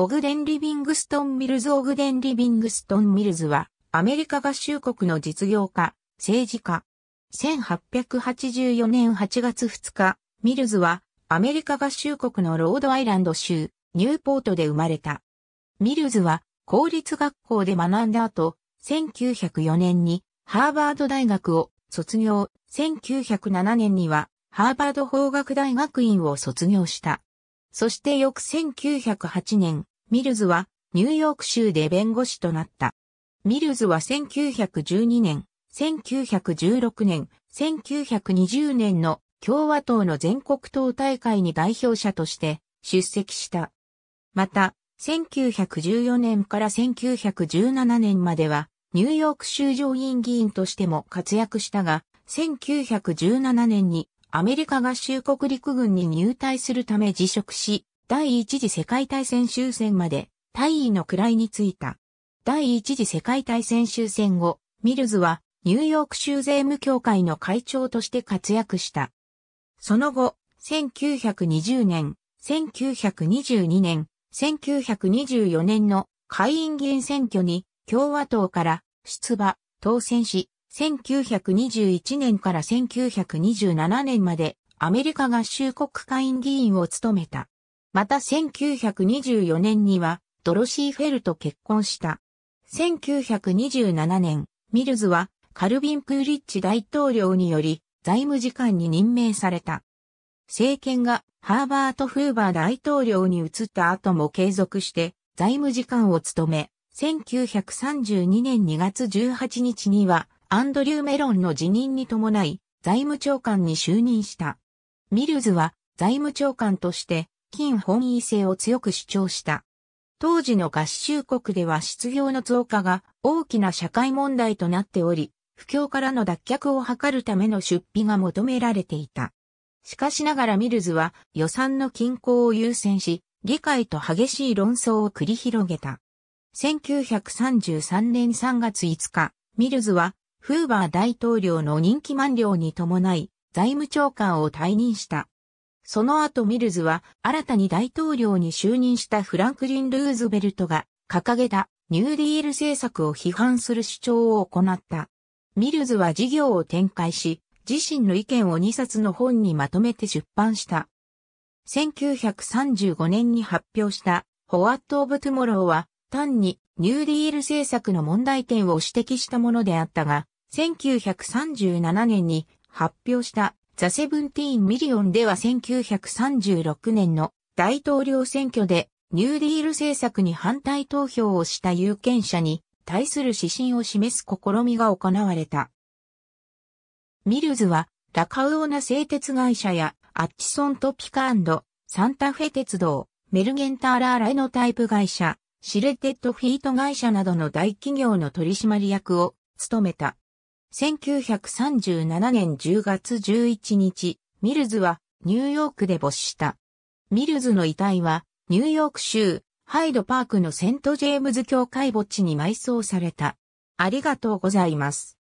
オグデン・リビングストン・ミルズ・オグデン・リビングストン・ミルズは、アメリカ合衆国の実業家、政治家。1884年8月2日、ミルズは、アメリカ合衆国のロードアイランド州、ニューポートで生まれた。ミルズは、公立学校で学んだ後、1904年に、ハーバード大学を卒業、1907年には、ハーバード法学大学院を卒業した。そして翌1908年、ミルズはニューヨーク州で弁護士となった。ミルズは1912年、1916年、1920年の共和党の全国党大会に代表者として出席した。また、1914年から1917年までは、ニューヨーク州上院議員としても活躍したが、1917年にアメリカ合衆国陸軍に入隊するため辞職し、第一次世界大戦終戦まで大尉の位についた。第一次世界大戦終戦後、ミルズはニューヨーク州税務協会の会長として活躍した。その後、1920年、1922年、1924年の会員議員選挙に共和党から出馬、当選し、1921年から1927年までアメリカ合衆国会員議員を務めた。また1924年にはドロシー・フェルと結婚した。1927年、ミルズはカルビン・プーリッチ大統領により財務次官に任命された。政権がハーバート・フーバー大統領に移った後も継続して財務次官を務め、1932年2月18日にはアンドリュー・メロンの辞任に伴い財務長官に就任した。ミルズは財務長官として金本位制を強く主張した。当時の合衆国では失業の増加が大きな社会問題となっており、不況からの脱却を図るための出費が求められていた。しかしながらミルズは予算の均衡を優先し、議会と激しい論争を繰り広げた。1933年3月5日、ミルズはフーバー大統領の任期満了に伴い財務長官を退任した。その後ミルズは新たに大統領に就任したフランクリン・ルーズベルトが掲げたニューディール政策を批判する主張を行った。ミルズは事業を展開し、自身の意見を2冊の本にまとめて出版した。1935年に発表したホワット・オブ・トゥモローは単にニューディール政策の問題点を指摘したものであったが、1937年に発表したザ・セブンティーン・ミリオンでは1936年の大統領選挙でニューディール政策に反対投票をした有権者に対する指針を示す試みが行われた。ミルズはラカウオナ製鉄会社やアッチソントピカサンタフェ鉄道、メルゲンターラーライノタイプ会社、シレテッドフィート会社などの大企業の取締役を務めた。1937年10月11日、ミルズはニューヨークで没した。ミルズの遺体はニューヨーク州ハイドパークのセントジェームズ教会墓地に埋葬された。ありがとうございます。